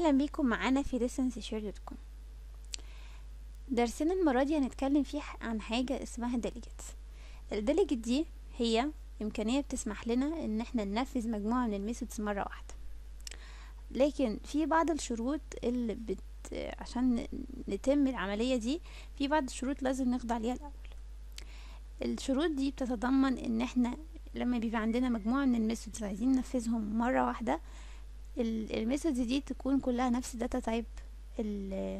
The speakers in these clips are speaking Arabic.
اهلا بيكم معانا في listenshare.com درسنا المرة دي هنتكلم فيه عن حاجة اسمها delegates الديليجيت دي هي امكانية بتسمح لنا ان احنا ننفذ مجموعة من الميثودز مرة واحدة لكن في بعض الشروط اللي بت... عشان نتم العملية دي في بعض الشروط لازم نخضع ليها الاول الشروط دي بتتضمن ان احنا لما بيبقى عندنا مجموعة من الميثودز عايزين ننفذهم مرة واحدة الميثودز دي تكون كلها نفس الداتا تايب اللي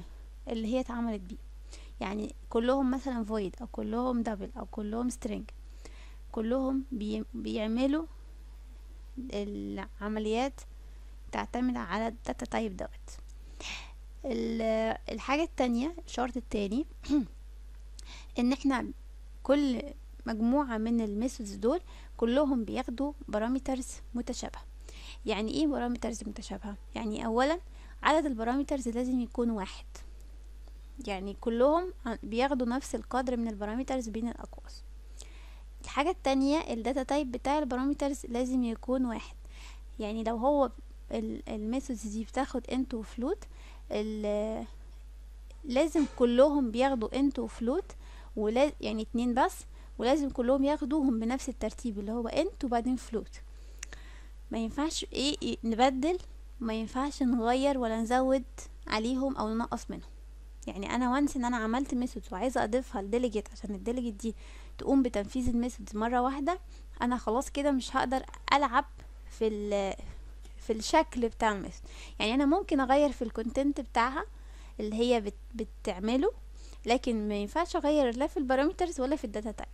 هي اتعملت بيه يعني كلهم مثلا void او كلهم double او كلهم string كلهم بيعملوا العمليات تعتمد على الداتا تايب دوت الحاجة التانية الشرط التاني ان احنا كل مجموعة من الميثودز دول كلهم بياخدوا بارامترز متشابهة يعني ايه بارامترز متشابهة يعني اولا عدد البارامترز لازم يكون واحد يعني كلهم بياخدوا نفس القدر من البارامترز بين الاقواس الحاجة التانية الداتا تايب بتاع البارامترز لازم يكون واحد يعني لو هو الميثودز دي بتاخد انت وفلوت لازم كلهم بياخدوا انت وفلوت ولا يعني اتنين بس ولازم كلهم ياخدوهم بنفس الترتيب اللي هو انت وبعدين فلوت ما ينفعش ايه نبدل ما ينفعش نغير ولا نزود عليهم او ننقص منهم يعني انا وانس ان انا عملت ميثود وعايزه اضيفها لديليجيت عشان الديليجيت دي تقوم بتنفيذ الميثود مره واحده انا خلاص كده مش هقدر العب في ال في الشكل بتاع الميثود يعني انا ممكن اغير في الكونتنت بتاعها اللي هي بت بتعمله لكن ما ينفعش اغير لا في البارامترز ولا في الداتا تايب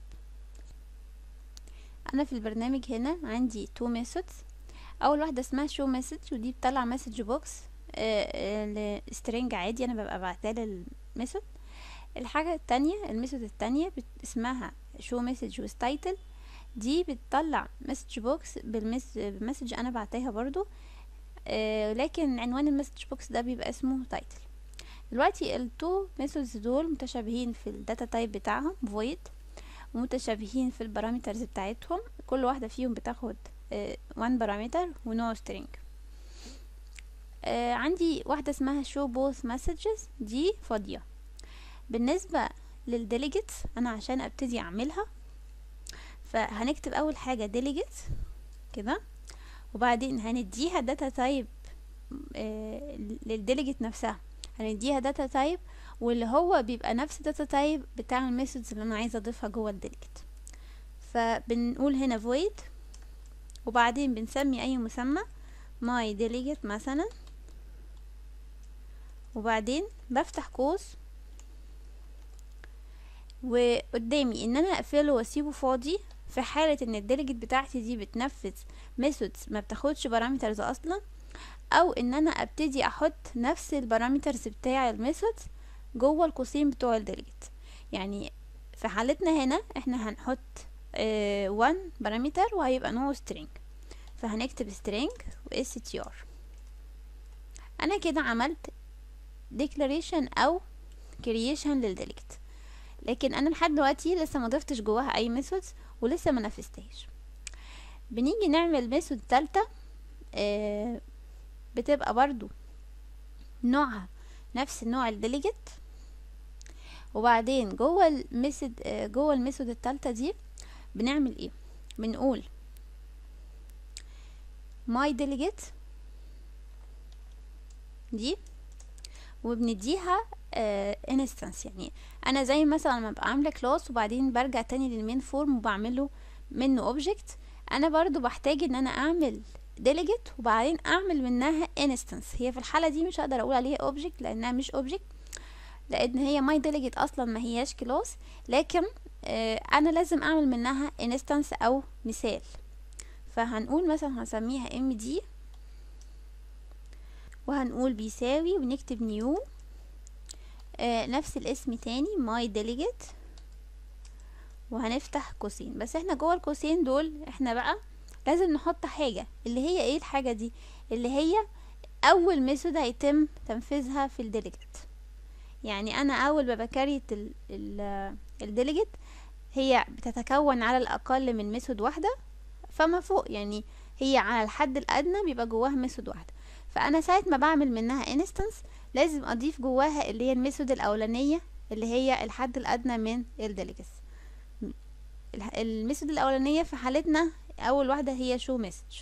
انا في البرنامج هنا عندي تو ميثودز اول واحده اسمها شو مسج ودي بتطلع مسج بوكس لسترينج عادي انا ببقى بعتها للمسج الحاجه التانية المسج التانية اسمها شو مسج وستايتل دي بتطلع مسج بوكس بالمسج انا بعتاها برضو آه، لكن عنوان المسج بوكس ده بيبقى اسمه تايتل دلوقتي التو ميثودز دول متشابهين في الداتا تايب بتاعهم void ومتشابهين في البارامترز بتاعتهم كل واحدة فيهم بتاخد آه، one parameter و no string آه، عندي واحدة اسمها show both messages دي فاضية بالنسبة للديليجيتس انا عشان ابتدي اعملها فهنكتب اول حاجة delegate كده وبعدين هنديها داتا تايب للديليجيت نفسها هنديها داتا تايب واللي هو بيبقى نفس داتا تايب بتاع الميثودز اللي انا عايزه اضيفها جوه الديليجيت فبنقول هنا void وبعدين بنسمي اي مسمى ماي ديليجيت مثلا وبعدين بفتح قوس وقدامي ان انا اقفله واسيبه فاضي في حالة ان الديليجيت بتاعتي دي بتنفذ ميثودز ما بتاخدش بارامترز اصلا او ان انا ابتدي احط نفس البارامترز بتاع الميثودز جوه القوسين بتوع الديليجيت يعني في حالتنا هنا احنا هنحط 1 آه، بارامتر وهيبقى نوع string فهنكتب string و str انا كده عملت declaration او creation للديليكت لكن انا لحد دلوقتي لسه ما ضفتش جواها اي methods ولسه ما نفذتهاش بنيجي نعمل method تالتة آه بتبقى برضو نوعها نفس نوع الديليجت وبعدين جوه الميثود آه، جوه الميثود التالتة دي بنعمل ايه بنقول my delegate دي وبنديها آه انستنس يعني انا زي مثلا ما ابقى عامله كلاس وبعدين برجع تاني للمين فورم وبعمله منه اوبجكت انا برضو بحتاج ان انا اعمل ديليجيت وبعدين اعمل منها انستنس هي في الحاله دي مش هقدر اقول عليها اوبجكت لانها مش اوبجكت لان هي ماي ديليجيت اصلا ما هياش كلاس لكن آه، انا لازم اعمل منها انستنس او مثال فهنقول مثلا هنسميها ام دي وهنقول بيساوي ونكتب نيو آه، نفس الاسم تاني ماي ديليجيت وهنفتح قوسين بس احنا جوه القوسين دول احنا بقى لازم نحط حاجه اللي هي ايه الحاجه دي اللي هي اول ميثود هيتم تنفيذها في الديليجيت يعني انا اول ما بكريت الديليجيت هي بتتكون على الأقل من ميثود واحدة فما فوق يعني هي على الحد الأدنى بيبقى جواها ميثود واحدة فأنا ساعة ما بعمل منها انستنس لازم أضيف جواها اللي هي الميثود الأولانية اللي هي الحد الأدنى من الديليجس الميثود الأولانية في حالتنا أول واحدة هي شو مسج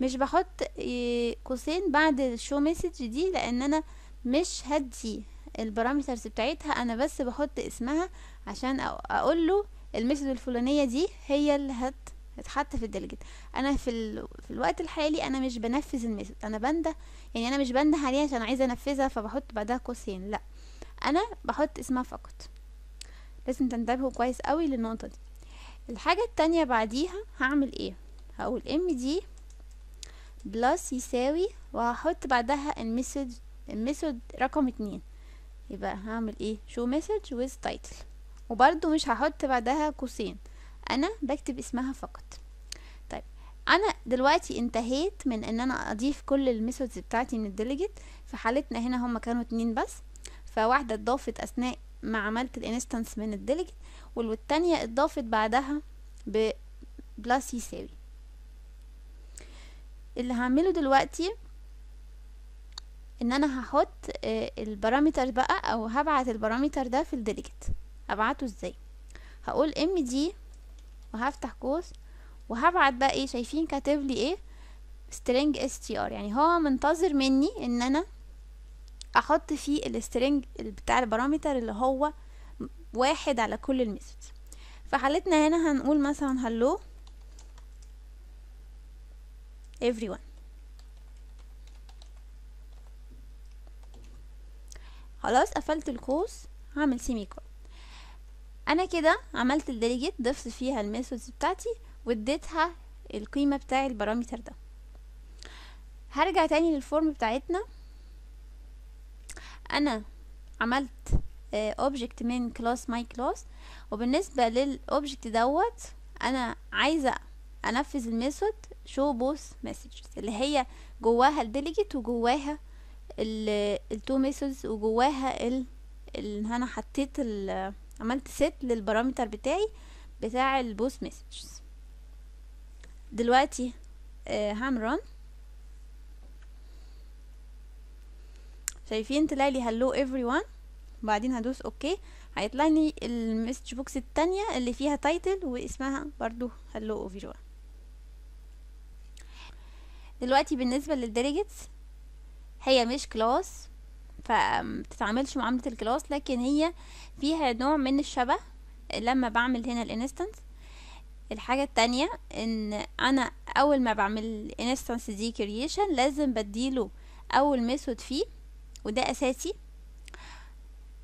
مش بحط آه، قوسين بعد الشو مسج دي لأن أنا مش هدي البارامترز بتاعتها انا بس بحط اسمها عشان اقول له الميثود الفلانيه دي هي اللي هت اتحط في الديليجيت انا في, ال... في الوقت الحالي انا مش بنفذ الميثود انا بنده يعني انا مش بنده عليها عشان عايزه انفذها فبحط بعدها قوسين لا انا بحط اسمها فقط لازم تنتبهوا كويس قوي للنقطه دي الحاجه التانية بعديها هعمل ايه هقول ام دي بلس يساوي وهحط بعدها الميثود الميثود رقم اتنين يبقى هعمل ايه show message with title وبرده مش هحط بعدها قوسين انا بكتب اسمها فقط طيب انا دلوقتي انتهيت من ان انا اضيف كل الميثودز بتاعتي من الديليجيت في حالتنا هنا هما كانوا اتنين بس فواحده اتضافت اثناء ما عملت الانستنس من الديليجيت والتانية اتضافت بعدها ب بلس يساوي اللي هعمله دلوقتي ان انا هحط آه، البارامتر بقى او هبعت البارامتر ده في الديليجيت ابعته ازاي هقول ام دي وهفتح قوس وهبعت بقى ايه شايفين كاتب لي ايه string str يعني هو منتظر مني ان انا احط فيه السترنج بتاع البارامتر اللي هو واحد على كل الميثودز في حالتنا هنا هنقول مثلا hello everyone خلاص قفلت القوس هعمل سيمي كول انا كده عملت الديليجيت ضفت فيها الميثودز بتاعتي واديتها القيمه بتاع البارامتر ده هرجع تاني للفورم بتاعتنا انا عملت اوبجكت آه، من كلاس ماي كلاس وبالنسبه للاوبجكت دوت انا عايزه انفذ الميثود شو بوث messages اللي هي جواها الديليجيت وجواها التو ميثودز وجواها ال ان انا حطيت عملت سيت للبارامتر بتاعي بتاع البوست ميسجز دلوقتي آه، هعمل رن شايفين تلاقي لي هلو ايفري وان وبعدين هدوس اوكي هيطلع لي المسج بوكس التانية اللي فيها تايتل واسمها برضو هلو ايفري وان دلوقتي بالنسبة للديليجيتس هي مش كلاس فمتتعاملش معاملة الكلاس لكن هي فيها نوع من الشبه لما بعمل هنا الانستنس الحاجة التانية ان انا اول ما بعمل الانستنس دي كرييشن لازم بديله اول ميثود فيه وده اساسي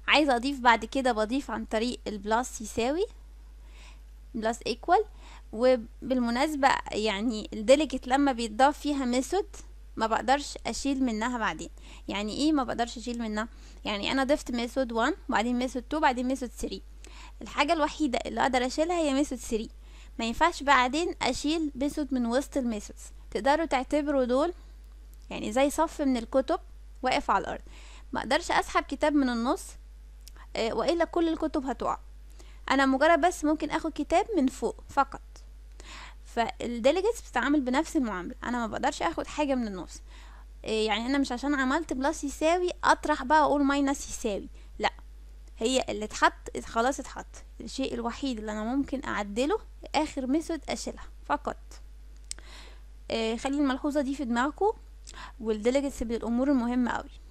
عايزة اضيف بعد كده بضيف عن طريق البلاس يساوي بلاس ايكوال وبالمناسبة يعني الديليجيت لما بيتضاف فيها ميثود ما بقدرش اشيل منها بعدين يعني ايه ما بقدرش اشيل منها يعني انا ضفت ميثود 1 وبعدين ميثود 2 وبعدين ميثود 3 الحاجه الوحيده اللي اقدر اشيلها هي ميثود 3 ما ينفعش بعدين اشيل ميثود من وسط الميثودز تقدروا تعتبروا دول يعني زي صف من الكتب واقف على الارض ما اقدرش اسحب كتاب من النص آه، والا كل الكتب هتقع انا مجرد بس ممكن اخد كتاب من فوق فقط فالديليجيتس بتتعامل بنفس المعامله انا ما بقدرش اخد حاجه من النص آه، يعني انا مش عشان عملت بلس يساوي اطرح بقى اقول ماينس يساوي لا هي اللي اتحط خلاص اتحط الشيء الوحيد اللي انا ممكن اعدله اخر ميثود اشيلها فقط آه، خلي الملحوظه دي في دماغكم والديليجيتس بالامور المهمه قوي